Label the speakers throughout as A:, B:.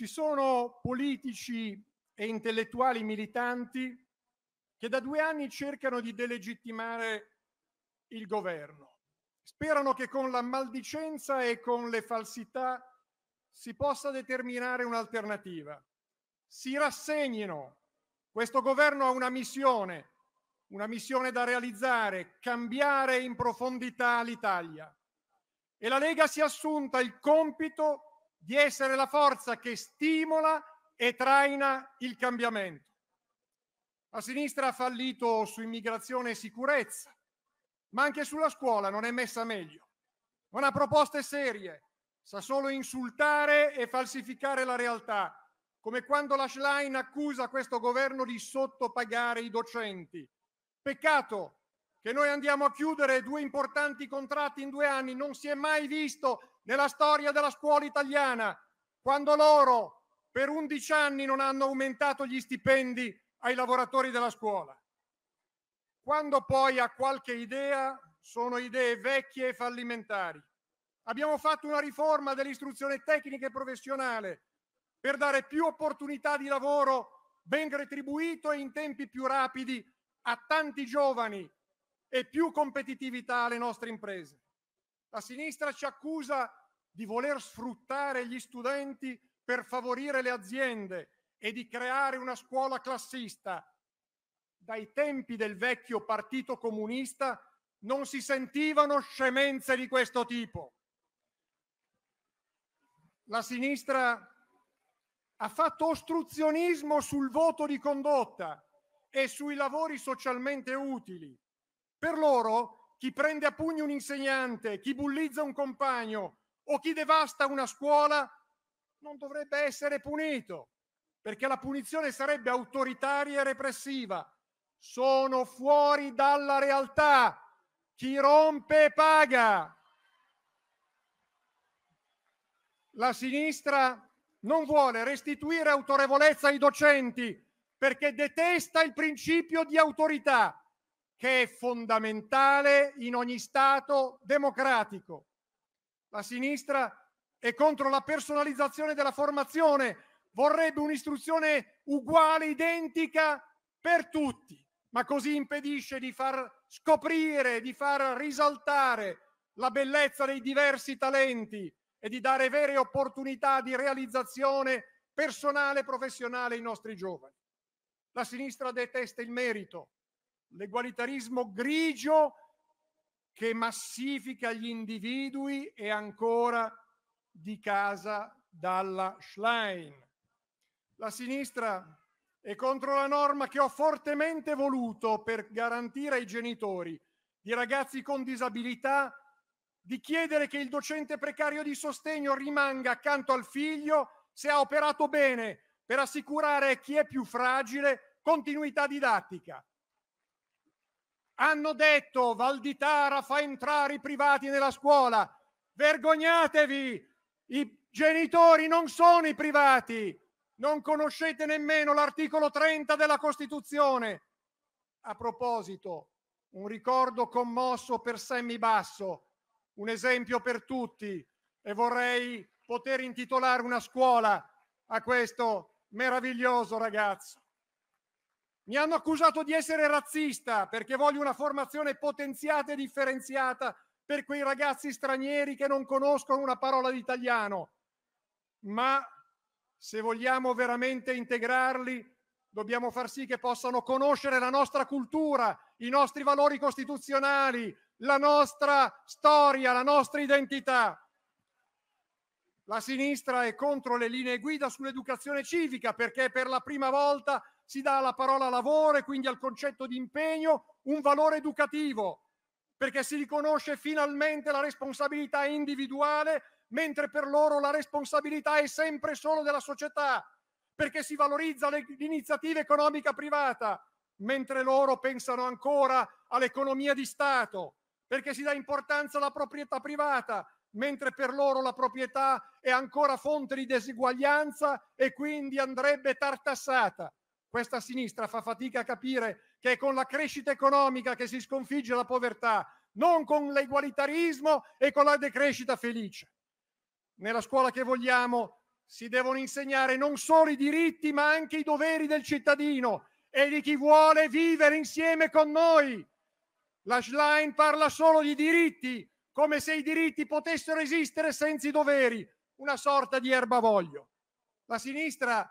A: Ci sono politici e intellettuali militanti che da due anni cercano di delegittimare il governo. Sperano che con la maldicenza e con le falsità si possa determinare un'alternativa. Si rassegnino. Questo governo ha una missione, una missione da realizzare, cambiare in profondità l'Italia. E la Lega si è assunta il compito di essere la forza che stimola e traina il cambiamento. La sinistra ha fallito su immigrazione e sicurezza, ma anche sulla scuola non è messa meglio. Non ha proposte serie, sa solo insultare e falsificare la realtà, come quando la Schlein accusa questo governo di sottopagare i docenti. Peccato che noi andiamo a chiudere due importanti contratti in due anni, non si è mai visto nella storia della scuola italiana, quando loro per 11 anni non hanno aumentato gli stipendi ai lavoratori della scuola. Quando poi ha qualche idea, sono idee vecchie e fallimentari. Abbiamo fatto una riforma dell'istruzione tecnica e professionale per dare più opportunità di lavoro ben retribuito e in tempi più rapidi a tanti giovani e più competitività alle nostre imprese. La sinistra ci accusa di voler sfruttare gli studenti per favorire le aziende e di creare una scuola classista. Dai tempi del vecchio partito comunista non si sentivano scemenze di questo tipo. La sinistra ha fatto ostruzionismo sul voto di condotta e sui lavori socialmente utili. Per loro chi prende a pugno un insegnante, chi bullizza un compagno o chi devasta una scuola non dovrebbe essere punito, perché la punizione sarebbe autoritaria e repressiva. Sono fuori dalla realtà. Chi rompe paga. La sinistra non vuole restituire autorevolezza ai docenti perché detesta il principio di autorità che è fondamentale in ogni Stato democratico. La sinistra è contro la personalizzazione della formazione, vorrebbe un'istruzione uguale, identica per tutti, ma così impedisce di far scoprire, di far risaltare la bellezza dei diversi talenti e di dare vere opportunità di realizzazione personale e professionale ai nostri giovani. La sinistra detesta il merito, l'egualitarismo grigio che massifica gli individui e ancora di casa dalla Schlein. La sinistra è contro la norma che ho fortemente voluto per garantire ai genitori di ragazzi con disabilità di chiedere che il docente precario di sostegno rimanga accanto al figlio se ha operato bene per assicurare a chi è più fragile continuità didattica. Hanno detto Valditara fa entrare i privati nella scuola. Vergognatevi! I genitori non sono i privati. Non conoscete nemmeno l'articolo 30 della Costituzione. A proposito, un ricordo commosso per Semmi Basso, un esempio per tutti e vorrei poter intitolare una scuola a questo meraviglioso ragazzo. Mi hanno accusato di essere razzista perché voglio una formazione potenziata e differenziata per quei ragazzi stranieri che non conoscono una parola di italiano. Ma se vogliamo veramente integrarli, dobbiamo far sì che possano conoscere la nostra cultura, i nostri valori costituzionali, la nostra storia, la nostra identità. La sinistra è contro le linee guida sull'educazione civica perché per la prima volta si dà alla parola lavoro e quindi al concetto di impegno un valore educativo, perché si riconosce finalmente la responsabilità individuale, mentre per loro la responsabilità è sempre solo della società, perché si valorizza l'iniziativa economica privata, mentre loro pensano ancora all'economia di Stato, perché si dà importanza alla proprietà privata, mentre per loro la proprietà è ancora fonte di diseguaglianza e quindi andrebbe tartassata. Questa sinistra fa fatica a capire che è con la crescita economica che si sconfigge la povertà, non con l'egualitarismo e con la decrescita felice. Nella scuola che vogliamo si devono insegnare non solo i diritti, ma anche i doveri del cittadino e di chi vuole vivere insieme con noi. La Schlein parla solo di diritti, come se i diritti potessero esistere senza i doveri, una sorta di erbavoglio. La sinistra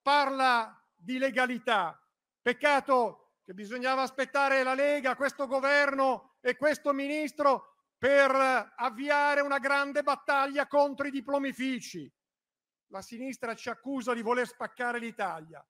A: parla di legalità. Peccato che bisognava aspettare la Lega, questo governo e questo ministro per avviare una grande battaglia contro i diplomifici. La sinistra ci accusa di voler spaccare l'Italia,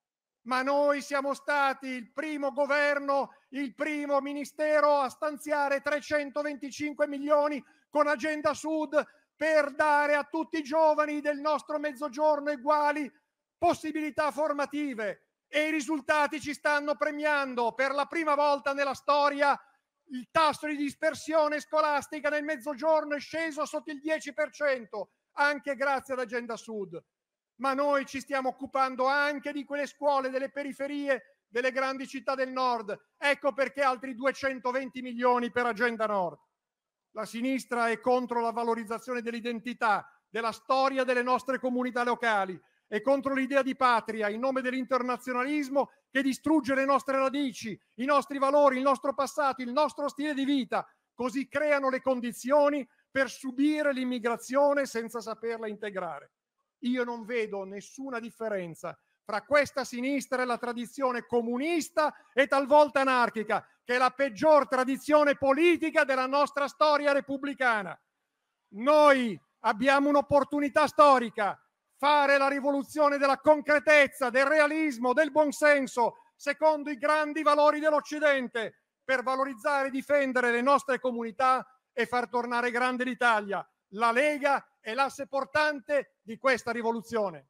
A: ma noi siamo stati il primo governo, il primo ministero a stanziare 325 milioni con Agenda Sud per dare a tutti i giovani del nostro mezzogiorno uguali possibilità formative, e i risultati ci stanno premiando. Per la prima volta nella storia il tasso di dispersione scolastica nel mezzogiorno è sceso sotto il 10%, anche grazie all'Agenda Sud. Ma noi ci stiamo occupando anche di quelle scuole delle periferie delle grandi città del nord. Ecco perché altri 220 milioni per Agenda Nord. La sinistra è contro la valorizzazione dell'identità, della storia delle nostre comunità locali e contro l'idea di patria in nome dell'internazionalismo che distrugge le nostre radici, i nostri valori, il nostro passato, il nostro stile di vita. Così creano le condizioni per subire l'immigrazione senza saperla integrare. Io non vedo nessuna differenza fra questa sinistra e la tradizione comunista e talvolta anarchica, che è la peggior tradizione politica della nostra storia repubblicana. Noi abbiamo un'opportunità storica fare la rivoluzione della concretezza, del realismo, del buonsenso, secondo i grandi valori dell'Occidente, per valorizzare e difendere le nostre comunità e far tornare grande l'Italia. La Lega è l'asse portante di questa rivoluzione.